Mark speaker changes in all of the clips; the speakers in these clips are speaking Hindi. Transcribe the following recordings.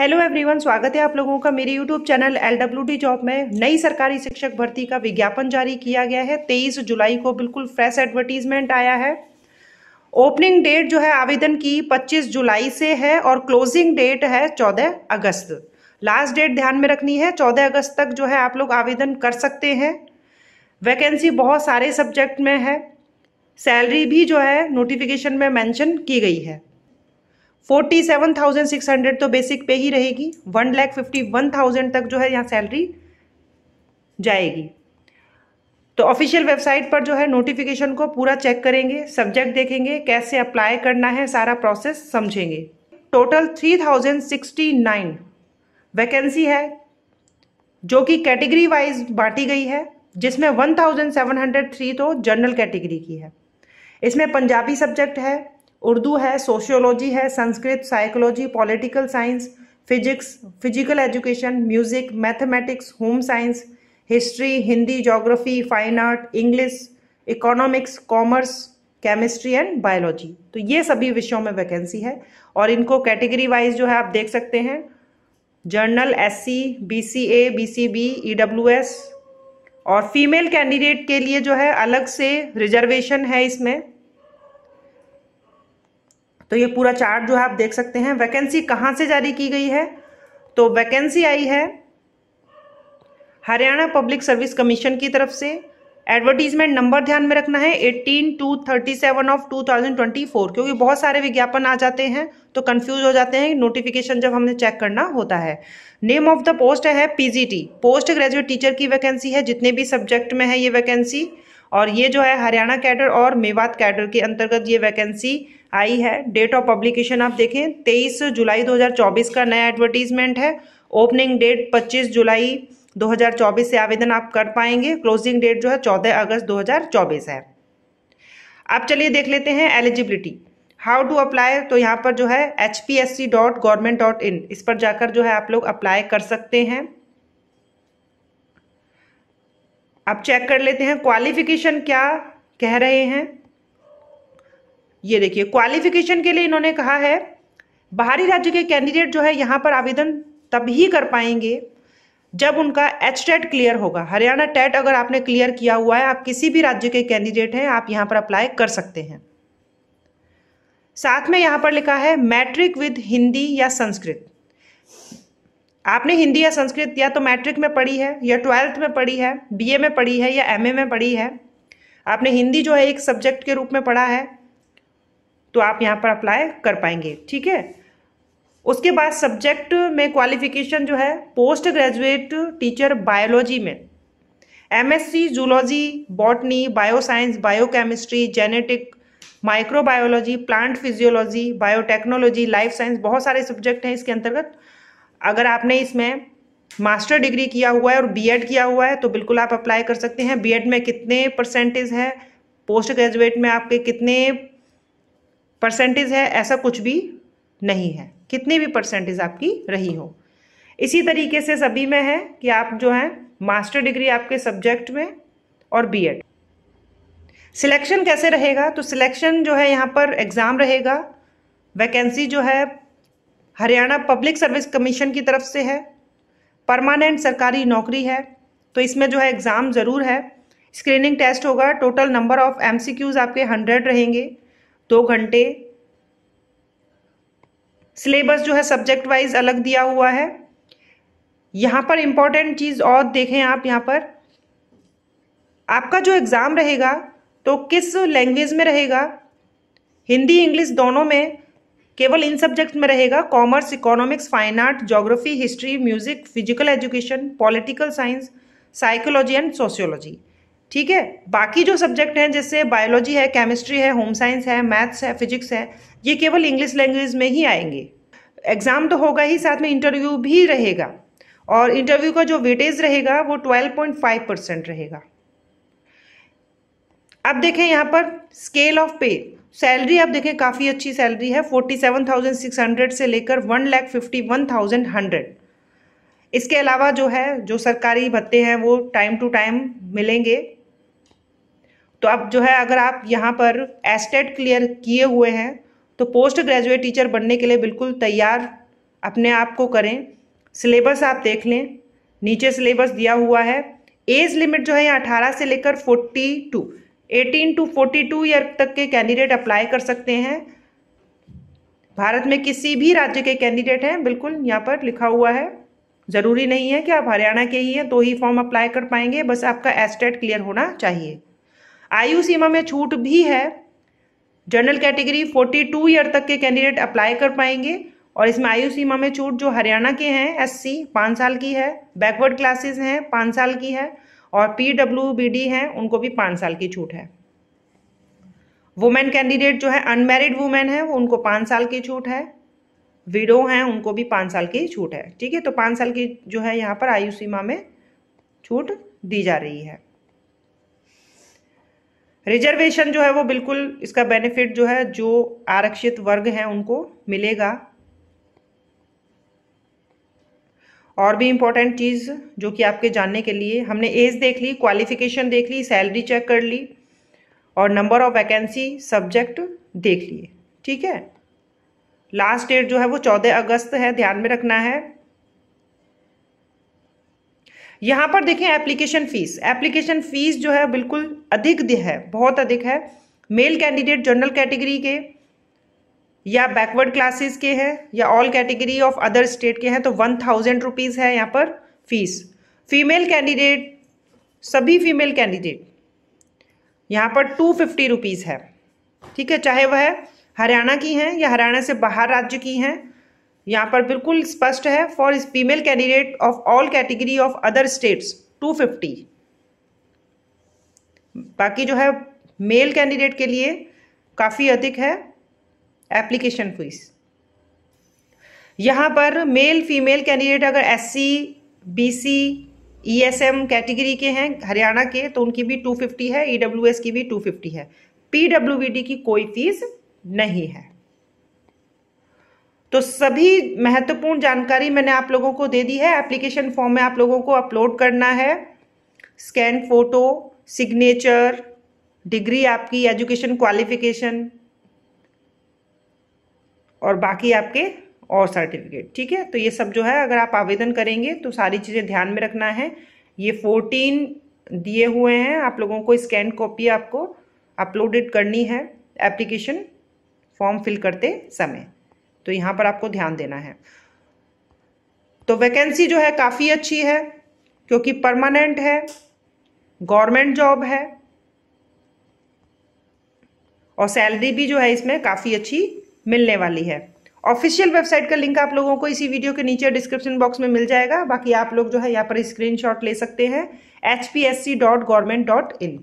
Speaker 1: हेलो एवरीवन स्वागत है आप लोगों का मेरे यूट्यूब चैनल डी जॉब में नई सरकारी शिक्षक भर्ती का विज्ञापन जारी किया गया है 23 जुलाई को बिल्कुल फ्रेश एडवर्टीजमेंट आया है ओपनिंग डेट जो है आवेदन की 25 जुलाई से है और क्लोजिंग डेट है 14 अगस्त लास्ट डेट ध्यान में रखनी है चौदह अगस्त तक जो है आप लोग आवेदन कर सकते हैं वैकेंसी बहुत सारे सब्जेक्ट में है सैलरी भी जो है नोटिफिकेशन में मैंशन की गई है forty seven thousand six hundred तो बेसिक पे ही रहेगी one lakh fifty one thousand तक जो है यहाँ सैलरी जाएगी तो ऑफिशियल वेबसाइट पर जो है नोटिफिकेशन को पूरा चेक करेंगे सब्जेक्ट देखेंगे कैसे अप्लाई करना है सारा प्रोसेस समझेंगे total three thousand sixty nine vacancy है जो कि कैटेगरी वाइज बांटी गई है जिसमें one thousand seven hundred three तो जनरल कैटेगरी की है इसमें पंजाबी सब्जेक्ट है उर्दू है सोशियोलॉजी है Sanskrit psychology political science physics physical education music mathematics home science history Hindi geography fine art English economics commerce chemistry and biology तो ये सभी विषयों में वैकेंसी है और इनको कैटेगरी वाइज जो है आप देख सकते हैं general S C B C A B C B E W S और फीमेल कैंडिडेट के लिए जो है अलग से रिजर्वेशन है इसमें तो ये पूरा चार्ट जो है आप देख सकते हैं वैकेंसी कहाँ से जारी की गई है तो वैकेंसी आई है हरियाणा पब्लिक सर्विस कमीशन की तरफ से एडवर्टीजमेंट नंबर ध्यान में रखना है eighteen two thirty seven of two thousand twenty four क्योंकि बहुत सारे विज्ञापन आ जाते हैं तो कंफ्यूज हो जाते हैं नोटिफिकेशन जब हमने चेक करना होता है नेम ऑफ द पोस्ट है पीजीटी पोस्ट ग्रेजुएट टीचर की वैकेंसी है जितने भी सब्जेक्ट में है ये वैकेंसी और ये जो है हरियाणा कैडर और मेवात कैडर के अंतर्गत ये वैकेंसी आई है डेट ऑफ पब्लिकेशन आप देखें 23 जुलाई 2024 का नया एडवर्टीजमेंट है ओपनिंग डेट 25 जुलाई 2024 से आवेदन आप कर पाएंगे क्लोजिंग डेट जो है 14 अगस्त 2024 है आप चलिए देख लेते हैं एलिजिबिलिटी हाउ टू अप्लाई तो यहाँ पर जो है H dot government dot in इस पर जाकर जो है आप लोग अप्लाई कर सकते हैं आप चेक कर लेते हैं क्वालिफिकेशन क्या कह रहे हैं ये देखिए क्वालिफिकेशन के लिए इन्होंने कहा है बाहरी राज्य के कैंडिडेट जो है यहाँ पर आवेदन तब ही कर पाएंगे जब उनका एच टेट क्लियर होगा हरियाणा टेट अगर आपने क्लियर किया हुआ है आप किसी भी राज्य के कैंडिडेट हैं आप यहाँ पर अप्लाई कर सकते हैं साथ में यहाँ पर लिखा है मैट्रिक विद हिंदी या संस्कृत आपने हिंदी या संस्कृत या तो मैट्रिक में पढ़ी है या ट्वेल्थ में पढ़ी है बीए में पढ़ी है या एमए में पढ़ी है आपने हिंदी जो है एक सब्जेक्ट के रूप में पढ़ा है तो आप यहाँ पर अप्लाई कर पाएंगे ठीक है उसके बाद सब्जेक्ट में क्वालिफिकेशन जो है पोस्ट ग्रेजुएट टीचर बायोलॉजी में MSc zoology botany bioscience biochemistry genetic microbiology plant physiology biotechnology life science बहुत सारे सब्जेक्ट हैं इसके अंतर्गत अगर आपने इसमें मास्टर डिग्री किया हुआ है और बीएड किया हुआ है तो बिल्कुल आप अप्लाई कर सकते हैं बीएड में कितने परसेंटेज है पोस्ट ग्रेजुएट में आपके कितने परसेंटेज है ऐसा कुछ भी नहीं है कितनी भी परसेंटेज आपकी रही हो इसी तरीके से सभी में है कि आप जो है मास्टर डिग्री आपके सब्जेक्ट में और बीएड सिलेक्शन कैसे रहेगा तो सिलेक्शन जो है यहाँ पर एग्ज़ाम रहेगा वैकेंसी जो है हरियाणा पब्लिक सर्विस कमीशन की तरफ से है परमानेंट सरकारी नौकरी है तो इसमें जो है एग्ज़ाम ज़रूर है स्क्रीनिंग टेस्ट होगा टोटल नंबर ऑफ एमसीक्यूज आपके हंड्रेड रहेंगे दो घंटे सिलेबस जो है सब्जेक्ट वाइज अलग दिया हुआ है यहाँ पर इम्पॉर्टेंट चीज़ और देखें आप यहाँ पर आपका जो एग्ज़ाम रहेगा तो किस लैंग्वेज में रहेगा हिंदी इंग्लिश दोनों में केवल इन सब्जेक्ट में रहेगा commerce economics fine art geography history music physical education political science psychology and sociology ठीक है बाकी जो सब्जेक्ट हैं जैसे बायोलॉजी है केमिस्ट्री है होम साइंस है मैथ्स है फिजिक्स है ये केवल इंग्लिश लैंग्वेज में ही आएंगे एग्ज़ाम तो होगा ही साथ में इंटरव्यू भी रहेगा और इंटरव्यू का जो वेटेज रहेगा वो 12.5 परसेंट रहेगा अब देखें यहाँ पर स्केल ऑफ पे सैलरी आप देखें काफ़ी अच्छी सैलरी है 47,600 से लेकर one lakh fifty one thousand hundred इसके अलावा जो है जो सरकारी भत्ते हैं वो टाइम टू टाइम मिलेंगे तो अब जो है अगर आप यहाँ पर एस्टेट क्लियर किए हुए हैं तो पोस्ट ग्रेजुएट टीचर बनने के लिए बिल्कुल तैयार अपने आप को करें सिलेबस आप देख लें नीचे सिलेबस दिया हुआ है एज लिमिट जो है यहाँ अठारह से लेकर forty two eighteen two forty two year तक के कैंडिडेट अप्लाई कर सकते हैं भारत में किसी भी राज्य के कैंडिडेट हैं बिल्कुल यहाँ पर लिखा हुआ है ज़रूरी नहीं है कि आप हरियाणा के ही हैं तो ही फॉर्म अप्लाई कर पाएंगे बस आपका एस्टेट क्लियर होना चाहिए आयु सीमा में छूट भी है जनरल कैटेगरी 42 ईयर तक के कैंडिडेट अप्लाई कर पाएंगे और इसमें आयु सीमा में छूट जो हरियाणा के हैं एससी पाँच साल की है बैकवर्ड क्लासेस हैं पाँच साल की है और पी डब्ल्यू बी डी हैं उनको भी पाँच साल की छूट है वुमेन कैंडिडेट जो है अनमेरिड वुमेन है वो उनको पाँच साल की छूट है विडो हैं उनको भी पाँच साल की छूट है ठीक है तो पाँच साल की जो है यहाँ पर आयु सीमा में छूट दी जा रही है रिजर्वेशन जो है वो बिल्कुल इसका बेनिफिट जो है जो आरक्षित वर्ग है उनको मिलेगा और भी इम्पोर्टेंट चीज़ जो कि आपके जानने के लिए हमने एज देख ली क्वालिफिकेशन देख ली सैलरी चेक कर ली और नंबर ऑफ वैकेंसी सब्जेक्ट देख लिए ठीक है लास्ट डेट जो है वो चौदह अगस्त है ध्यान में रखना है यहाँ पर देखें एप्लीकेशन फीस एप्लीकेशन फीस जो है बिल्कुल अधिक है बहुत अधिक है मेल कैंडिडेट जनरल कैटेगरी के या बैकवर्ड क्लासेस के हैं या all category of other state के हैं तो वन थाउजेंड रुपीज़ है यहाँ पर फीस फीमेल कैंडिडेट सभी फीमेल कैंडिडेट यहाँ पर टू फिफ्टी रुपीज़ है ठीक है चाहे वह हरियाणा की हैं या हरियाणा से बाहर राज्य की हैं यहाँ पर बिल्कुल स्पष्ट है for female candidate of all category of other states 250 बाकी जो है मेल कैंडिडेट के लिए काफ़ी अधिक है एप्लीकेशन फीस यहाँ पर मेल फीमेल कैंडिडेट अगर एससी बीसी ईएसएम कैटेगरी के हैं हरियाणा के तो उनकी भी 250 है ईडब्ल्यूएस e की भी 250 है पीडब्ल्यूबीडी की कोई फीस नहीं है तो सभी महत्वपूर्ण जानकारी मैंने आप लोगों को दे दी है एप्लीकेशन फॉर्म में आप लोगों को अपलोड करना है स्कैन फोटो सिग्नेचर डिग्री आपकी एजुकेशन क्वालिफिकेशन और बाकी आपके और सर्टिफिकेट ठीक है तो ये सब जो है अगर आप आवेदन करेंगे तो सारी चीज़ें ध्यान में रखना है ये फोर्टीन दिए हुए हैं आप लोगों को स्कैन कॉपी आपको अपलोडेड करनी है एप्लीकेशन फॉर्म फिल करते समय तो यहाँ पर आपको ध्यान देना है तो वैकेंसी जो है काफ़ी अच्छी है क्योंकि परमानेंट है गवर्नमेंट जॉब है और सैलरी भी जो है इसमें काफ़ी अच्छी मिलने वाली है ऑफिशियल वेबसाइट का लिंक आप लोगों को इसी वीडियो के नीचे डिस्क्रिप्शन बॉक्स में मिल जाएगा बाकी आप लोग जो है यहाँ पर स्क्रीनशॉट ले सकते हैं H dot government dot in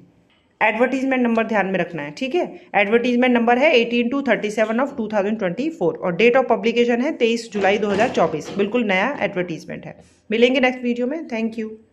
Speaker 1: advertisement number ध्यान में रखना है ठीक है एडवर्टीजमेंट नंबर है eighteen two thirty seven of two thousand twenty four और डेट ऑफ पब्लिकेशन है तेईस जुलाई दो हज़ार चौबीस बिल्कुल नया एडवर्टीजमेंट है मिलेंगे नेक्स्ट वीडियो में थैंक यू